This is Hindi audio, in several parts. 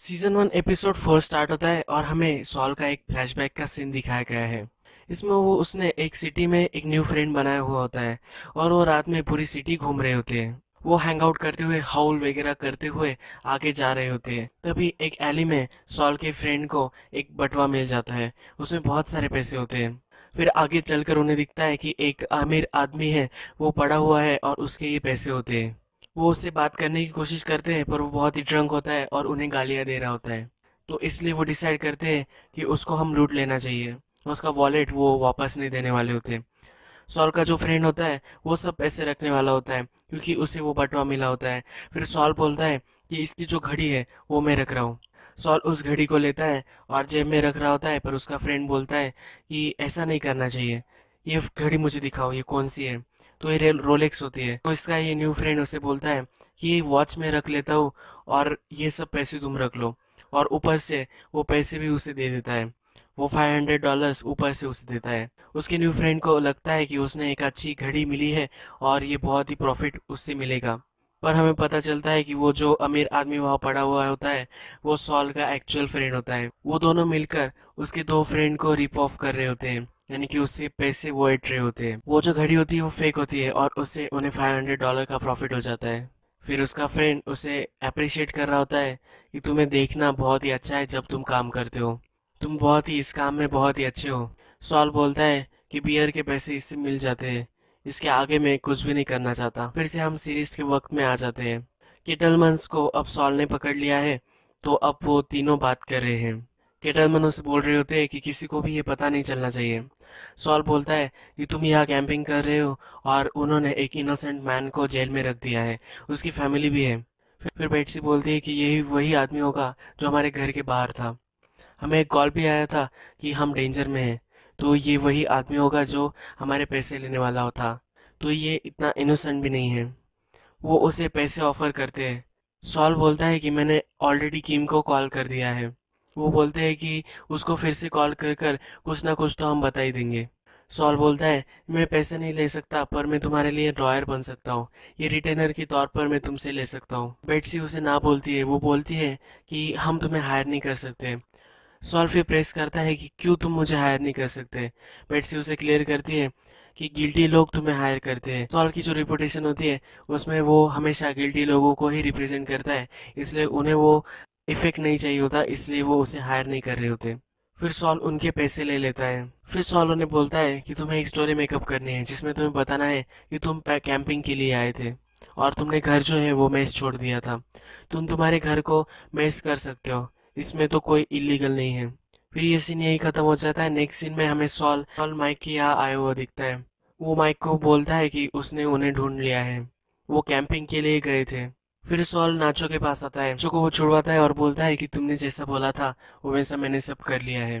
season one episode four start होता है और हमें सॉल का एक फ्लैशबैक का सीन दिखाया गया है इसमें वो उसने एक सिटी में एक न्यू फ्रेंड बनाया हुआ होता है और वो रात में पूरी सिटी घूम रहे होते हैं वो हैंग आउट करते हुए हाउल वगैरह करते हुए आगे जा रहे होते हैं तभी एक एली में सॉल के फ्रेंड को एक बटवा मिल जाता है उसमें बहुत सारे पैसे होते हैं फिर आगे चलकर उन्हें दिखता है कि एक आमिर आदमी है वो पड़ा हुआ है और उसके ये पैसे होते हैं वो उससे बात करने की कोशिश करते हैं पर वो बहुत ही ड्रंक होता है और उन्हें गालियाँ दे रहा होता है तो इसलिए वो डिसाइड करते हैं कि उसको हम लूट लेना चाहिए उसका वॉलेट वो वापस नहीं देने वाले होते सॉल का जो फ्रेंड होता है वो सब पैसे रखने वाला होता है क्योंकि उसे वो बटवा मिला होता है फिर सॉल बोलता है कि इसकी जो घड़ी है वो मैं रख रहा हूँ सॉल उस घड़ी को लेता है और जेब में रख रहा होता है पर उसका फ्रेंड बोलता है कि ऐसा नहीं करना चाहिए ये घड़ी मुझे दिखाओ ये कौन सी है तो ये रोलेक्स होती है तो इसका ये न्यू फ्रेंड उसे बोलता है कि ये वॉच में रख लेता हूँ और ये सब पैसे तुम रख लो और ऊपर से वो पैसे भी उसे दे देता है वो फाइव हंड्रेड डॉलर्स ऊपर से उसे देता है उसके न्यू फ्रेंड को लगता है कि उसने एक अच्छी घड़ी मिली है और ये बहुत ही प्रॉफिट उससे मिलेगा पर हमें पता चलता है कि वो जो अमीर आदमी वहाँ पड़ा हुआ होता है वो सॉल का एक्चुअल फ्रेंड होता है वो दोनों मिलकर उसके दो फ्रेंड को रिप ऑफ कर रहे होते हैं यानी कि उससे पैसे वो एट रहे होते हैं वो जो घड़ी होती है वो फेक होती है और उससे उन्हें फाइव हंड्रेड डॉलर का प्रॉफिट हो जाता है फिर उसका फ्रेंड उसे अप्रिशिएट कर रहा होता है कि तुम्हें देखना बहुत ही अच्छा है जब तुम काम करते हो तुम बहुत ही इस काम में बहुत ही अच्छे हो सॉल बोलता है कि बियर के पैसे इससे मिल जाते हैं इसके आगे मैं कुछ भी नहीं करना चाहता फिर से हम सीरीज के वक्त में आ जाते हैं किटलमंस को अब सॉल ने पकड़ लिया है तो अब वो तीनों बात कर रहे हैं केटलमैन उनसे बोल रहे होते हैं कि किसी को भी ये पता नहीं चलना चाहिए सॉल बोलता है कि तुम यहाँ कैंपिंग कर रहे हो और उन्होंने एक इनोसेंट मैन को जेल में रख दिया है उसकी फैमिली भी है फिर बेटसी बोलती है कि यही वही आदमी होगा जो हमारे घर के बाहर था हमें एक कॉल भी आया था कि हम डेंजर में हैं तो ये वही आदमी होगा जो हमारे पैसे लेने वाला होता तो ये इतना इनोसेंट भी नहीं है वो उसे पैसे ऑफर करते हैं सॉल बोलता है कि मैंने ऑलरेडी किम को कॉल कर दिया है वो बोलते हैं कि उसको फिर से कॉल कर कर कुछ ना कुछ तो हम बता ही देंगे सॉल बोलता है मैं पैसे नहीं ले सकता पर मैं तुम्हारे लिए ड्रॉयर बन सकता हूँ ये रिटेनर के तौर पर मैं तुमसे ले सकता हूँ बेटसी उसे ना बोलती है वो बोलती है कि हम तुम्हें हायर नहीं कर सकते सॉल फिर प्रेस करता है कि क्यों तुम मुझे हायर नहीं कर सकते बेटसी उसे क्लियर करती है कि गिल्टी लोग तुम्हें हायर करते हैं सॉल की जो रिपोर्टेशन होती है उसमें वो हमेशा गिल्टी लोगों को ही रिप्रेजेंट करता है इसलिए उन्हें वो इफेक्ट नहीं चाहिए होता इसलिए वो उसे हायर नहीं कर रहे होते फिर सॉल उनके पैसे ले लेता है फिर सॉल उन्हें बोलता है कि तुम्हें एक स्टोरी मेकअप करनी है जिसमें तुम्हें बताना है कि तुम कैंपिंग के लिए आए थे और तुमने घर जो है वो मैस छोड़ दिया था तुम तुम्हारे घर को मैस कर सकते हो इसमें तो कोई इलीगल नहीं है फिर ये सीन यही खत्म हो जाता है नेक्स्ट सीन में हमें सॉल सॉल माइक के यहाँ आया हुआ दिखता है वो माइक को बोलता है कि उसने उन्हें ढूंढ लिया है वो कैंपिंग के लिए गए थे फिर सॉल नाचो के पास आता है जो को वो छुड़वाता है और बोलता है कि तुमने जैसा बोला था वो वैसा मैंने सब कर लिया है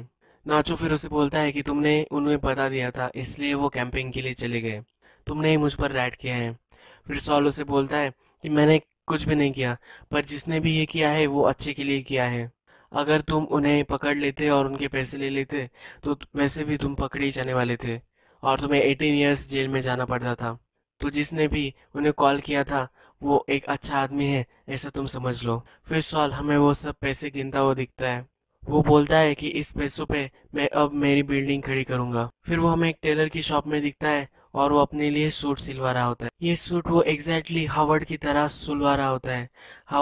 नाचो फिर उसे बोलता है कि तुमने उन्हें बता दिया था इसलिए वो कैंपिंग के लिए चले गए तुमने ही मुझ पर राइड किया है फिर सॉल उसे बोलता है कि मैंने कुछ भी नहीं किया पर जिसने भी ये किया है वो अच्छे के लिए किया है अगर तुम उन्हें पकड़ लेते और उनके पैसे ले लेते तो वैसे भी तुम पकड़े ही जाने वाले थे और तुम्हें एटीन ईयर्स जेल में जाना पड़ता था तो जिसने भी उन्हें कॉल किया था वो एक अच्छा आदमी है ऐसा तुम समझ लो फिर सॉल हमें वो सब पैसे गिनता हुआ दिखता है वो बोलता है कि इस पैसों पे मैं अब मेरी बिल्डिंग खड़ी करूंगा फिर वो हमें एक टेलर की शॉप में दिखता है और वो अपने लिए सूट सिलवा रहा होता है ये सूट वो एग्जैक्टली हावर्ड की तरह सिलवा रहा होता है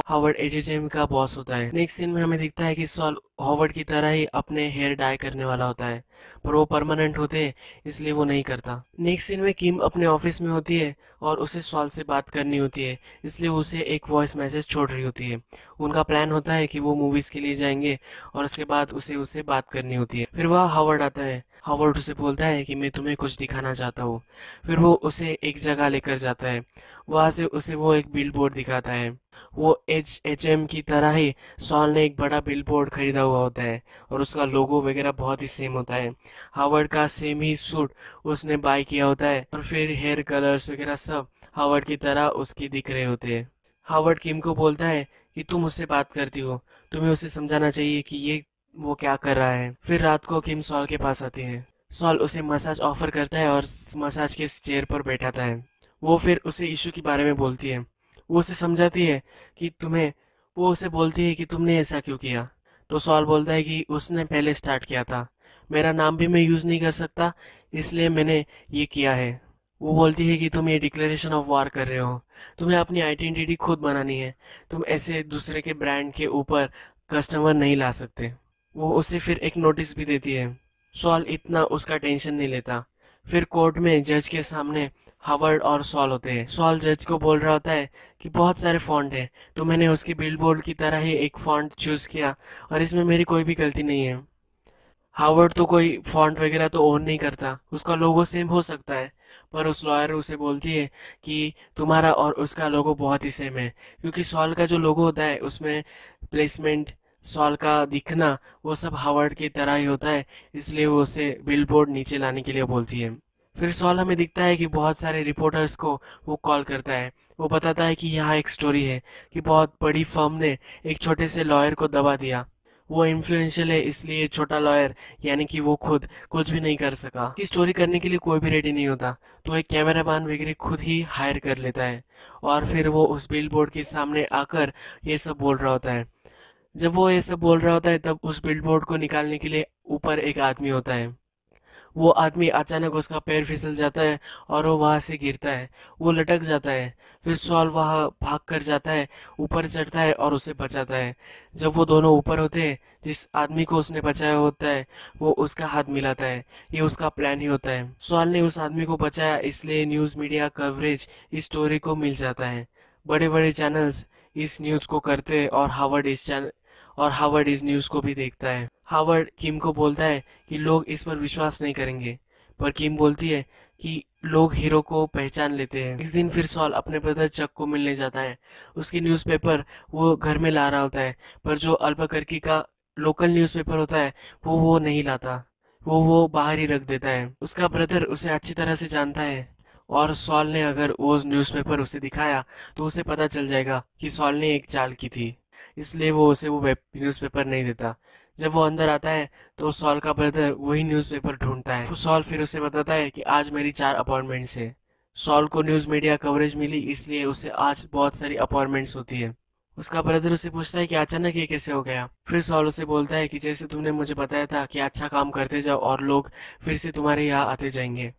हावर्ड एचएचएम का बॉस होता है नेक्स्ट सीन में हमें दिखता है कि सॉल हावर्ड की तरह ही अपने हेयर डाई करने वाला होता है पर वो परमानेंट होते हैं इसलिए वो नहीं करता नेक्स्ट सीन में किम अपने ऑफिस में होती है और उसे सॉल से बात करनी होती है इसलिए उसे एक वॉइस मैसेज छोड़ रही होती है उनका प्लान होता है कि वो मूवीज के लिए जाएंगे और उसके बाद उसे उसे बात करनी होती है फिर वह हावर्ड आता है हावर्ड उसे बोलता है कि मैं तुम्हें कुछ दिखाना चाहता हूँ फिर वो उसे एक जगह लेकर जाता है वहाँ से उसे वो एक बिलबोर्ड दिखाता है वो एच एच एम की तरह ही सॉल ने एक बड़ा बिलबोर्ड खरीदा हुआ होता है और उसका लोगो वगैरह बहुत ही सेम होता है हावर्ड का सेम ही सूट उसने बाय किया होता है और फिर हेयर कलर्स वगैरह सब हावर्ड की तरह उसके दिख रहे होते हैं हावर्ड किम को बोलता है कि तुम उससे बात करती हो तुम्हें उसे समझाना चाहिए कि ये वो क्या कर रहा है फिर रात को किम सॉल के पास आती है सॉल उसे मसाज ऑफर करता है और मसाज के चेयर पर बैठाता है वो फिर उसे इशू के बारे में बोलती है वो उसे समझाती है कि तुम्हें वो उसे बोलती है कि तुमने ऐसा क्यों किया तो सॉल बोलता है कि उसने पहले स्टार्ट किया था मेरा नाम भी मैं यूज़ नहीं कर सकता इसलिए मैंने ये किया है वो बोलती है कि तुम ये डिक्लेरेशन ऑफ वार कर रहे हो तुम्हें अपनी आइडेंटिटी खुद बनानी है तुम ऐसे दूसरे के ब्रांड के ऊपर कस्टमर नहीं ला सकते वो उसे फिर एक नोटिस भी देती है सॉल इतना उसका टेंशन नहीं लेता फिर कोर्ट में जज के सामने हावर्ड और सॉल होते हैं सॉल जज को बोल रहा होता है कि बहुत सारे फॉन्ट हैं तो मैंने उसके बोर्ड की तरह ही एक फॉन्ट चूज़ किया और इसमें मेरी कोई भी गलती नहीं है हावर्ड तो कोई फॉन्ट वगैरह तो ओन नहीं करता उसका लोगो सेम हो सकता है पर उस लॉयर उसे बोलती है कि तुम्हारा और उसका लोगो बहुत ही सेम है क्योंकि सॉल का जो लोगो होता है उसमें प्लेसमेंट सॉल का दिखना वो सब हावर्ड की तरह ही होता है इसलिए वो उसे बिलबोर्ड नीचे लाने के लिए बोलती है फिर सॉल हमें दिखता है कि बहुत सारे रिपोर्टर्स को वो कॉल करता है वो बताता है कि यहाँ एक स्टोरी है कि बहुत बड़ी फर्म ने एक छोटे से लॉयर को दबा दिया वो इन्फ्लुएंशियल है इसलिए छोटा लॉयर यानी कि वो खुद कुछ भी नहीं कर सका कि स्टोरी करने के लिए कोई भी रेडी नहीं होता तो एक कैमरामैन वगैरह खुद ही हायर कर लेता है और फिर वो उस बिलबोर्ड के सामने आकर ये सब बोल रहा होता है जब वो ये सब बोल रहा होता है तब उस बोर्ड को निकालने के लिए ऊपर एक आदमी होता है वो आदमी अचानक उसका पैर फिसल जाता है और वो वहाँ से गिरता है वो लटक जाता है फिर सॉल वहाँ भाग कर जाता है ऊपर चढ़ता है और उसे बचाता है जब वो दोनों ऊपर होते हैं जिस आदमी को उसने बचाया होता है वो उसका हाथ मिलाता है ये उसका प्लान ही होता है सॉल ने उस आदमी को बचाया इसलिए न्यूज़ मीडिया कवरेज इस स्टोरी को मिल जाता है बड़े बड़े चैनल्स इस न्यूज़ को करते और हावर्ड इस चैनल और हावर्ड इस न्यूज को भी देखता है हावर्ड किम को बोलता है कि लोग इस पर विश्वास नहीं करेंगे पर किम बोलती है कि लोग हीरो को पहचान लेते हैं इस दिन फिर सॉल अपने ब्रदर चक को मिलने जाता है उसकी न्यूज़पेपर वो घर में ला रहा होता है पर जो अल्बकर्की का लोकल न्यूज़पेपर होता है वो वो नहीं लाता वो वो बाहर ही रख देता है उसका ब्रदर उसे अच्छी तरह से जानता है और सॉल ने अगर वो न्यूज़पेपर उसे दिखाया तो उसे पता चल जाएगा कि सॉल ने एक चाल की थी इसलिए वो उसे वो न्यूज़पेपर नहीं देता जब वो अंदर आता है तो सॉल का ब्रदर वही न्यूज़पेपर ढूंढता है सॉल फिर उसे बताता है कि आज मेरी चार अपॉइंटमेंट्स है सॉल को न्यूज़ मीडिया कवरेज मिली इसलिए उसे आज बहुत सारी अपॉइंटमेंट्स होती है उसका ब्रदर उसे पूछता है कि अचानक ये कैसे हो गया फिर सॉल उसे बोलता है कि जैसे तुमने मुझे बताया था कि अच्छा काम करते जाओ और लोग फिर से तुम्हारे यहाँ आते जाएंगे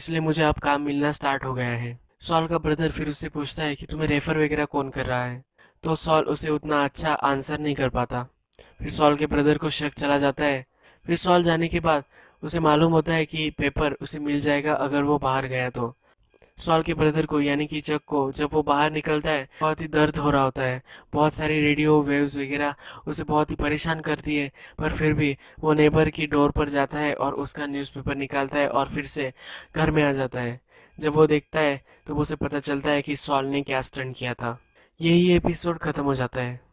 इसलिए मुझे अब काम मिलना स्टार्ट हो गया है सॉल का ब्रदर फिर उससे पूछता है कि तुम्हें रेफर वगैरह कौन कर रहा है तो सॉल उसे उतना अच्छा आंसर नहीं कर पाता फिर सॉल के ब्रदर को शक चला जाता है फिर सॉल जाने के बाद उसे मालूम होता है कि पेपर उसे मिल जाएगा अगर वो बाहर गया तो सॉल के ब्रदर को यानी कि चक को जब वो बाहर निकलता है बहुत ही दर्द हो रहा होता है बहुत सारी रेडियो वेव्स वगैरह उसे बहुत ही परेशान करती है पर फिर भी वो नेबर की डोर पर जाता है और उसका न्यूज़पेपर निकालता है और फिर से घर में आ जाता है जब वो देखता है तो उसे पता चलता है कि सॉल ने क्या स्टंट किया था यही एपिसोड ख़त्म हो जाता है